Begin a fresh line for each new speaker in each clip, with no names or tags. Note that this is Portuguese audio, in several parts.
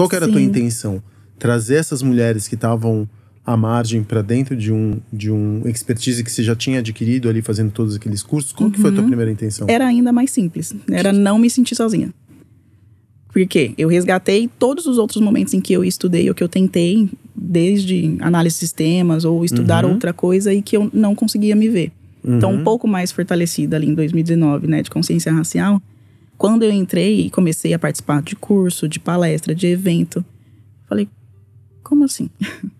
Qual que era Sim. a tua intenção? Trazer essas mulheres que estavam à margem para dentro de um de um expertise que você já tinha adquirido ali fazendo todos aqueles cursos? Qual uhum. que foi a tua uhum. primeira intenção? Era
ainda mais simples. Era não me sentir sozinha. Porque eu resgatei todos os outros momentos em que eu estudei ou que eu tentei, desde análise de sistemas ou estudar uhum. outra coisa e que eu não conseguia me ver. Uhum. Então, um uhum. pouco mais fortalecida ali em 2019, né, de consciência racial, quando eu entrei e comecei a participar de curso, de palestra, de evento, falei, como assim?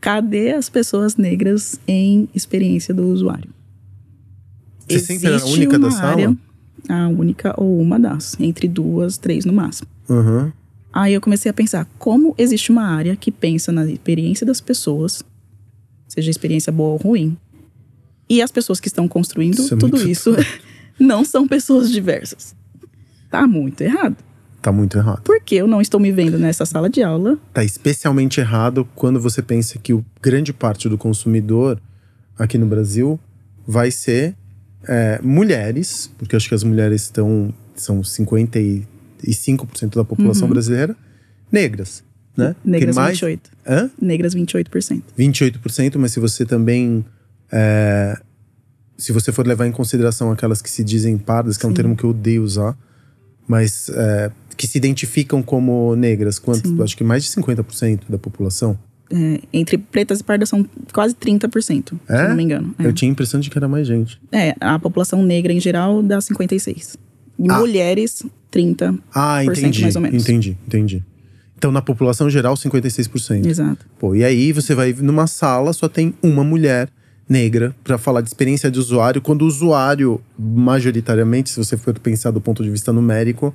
Cadê as pessoas negras em experiência do usuário?
Você Existe sempre era a única da área, sala?
A única ou uma das, entre duas, três no máximo. Uhum. Aí eu comecei a pensar, como existe uma área que pensa na experiência das pessoas, seja experiência boa ou ruim, e as pessoas que estão construindo isso é tudo isso não são pessoas diversas. Tá muito errado.
Tá muito errado.
Porque eu não estou me vendo nessa sala de aula.
Tá especialmente errado quando você pensa que o grande parte do consumidor aqui no Brasil vai ser é, mulheres, porque acho que as mulheres estão são 55% da população uhum. brasileira, negras, né? Negras mais... 28%. Hã? Negras 28%. 28%, mas se você também é, se você for levar em consideração aquelas que se dizem pardas, que Sim. é um termo que eu odeio usar, mas é, que se identificam como negras, quanto, Sim. acho que mais de 50% da população.
É, entre pretas e pardas são quase 30%, é? se não me engano. É. Eu
tinha a impressão de que era mais gente.
É, a população negra em geral dá 56%. E ah. mulheres, 30%. Ah, entendi. Mais ou menos.
Entendi, entendi. Então, na população geral, 56%. Exato. Pô, e aí você vai numa sala, só tem uma mulher negra para falar de experiência de usuário, quando o usuário, majoritariamente, se você for pensar do ponto de vista numérico,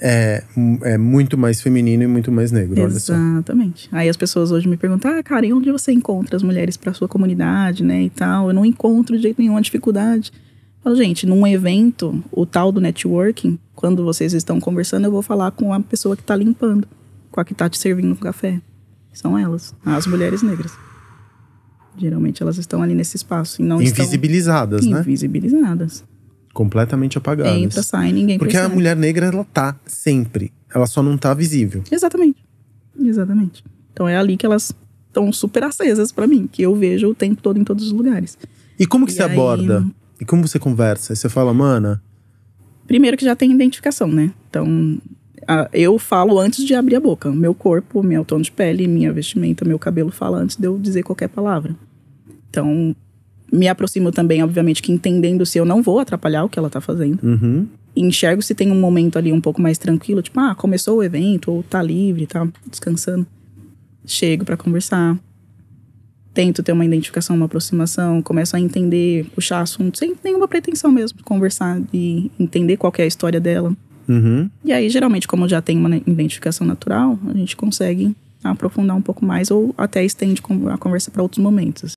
é, é muito mais feminino e muito mais negro.
Exatamente. Aí as pessoas hoje me perguntam, ah, e onde você encontra as mulheres para sua comunidade, né, e tal? Eu não encontro de jeito nenhum a dificuldade. Eu falo, gente, num evento, o tal do networking, quando vocês estão conversando, eu vou falar com a pessoa que está limpando, com a que está te servindo o café. São elas, as mulheres negras. Geralmente elas estão ali nesse espaço e não invisibilizadas,
estão... né? Invisibilizadas. Completamente apagadas. Entra, sai, ninguém Porque percebe. a mulher negra ela tá sempre, ela só não tá visível.
Exatamente. Exatamente. Então é ali que elas estão super acesas para mim, que eu vejo o tempo todo em todos os lugares. E como que e você aí... aborda?
E como você conversa? Você fala, mana,
primeiro que já tem identificação, né? Então, eu falo antes de abrir a boca. Meu corpo, meu tom de pele, minha vestimenta, meu cabelo fala antes de eu dizer qualquer palavra. Então, me aproximo também, obviamente, que entendendo se eu não vou atrapalhar o que ela tá fazendo. Uhum. Enxergo se tem um momento ali um pouco mais tranquilo, tipo, ah, começou o evento, ou tá livre, tá descansando. Chego para conversar. Tento ter uma identificação, uma aproximação, começo a entender, puxar assunto, sem nenhuma pretensão mesmo, conversar e entender qual é a história dela. Uhum. E aí, geralmente, como já tem uma identificação natural, a gente consegue aprofundar um pouco mais ou até estende a conversa para outros momentos.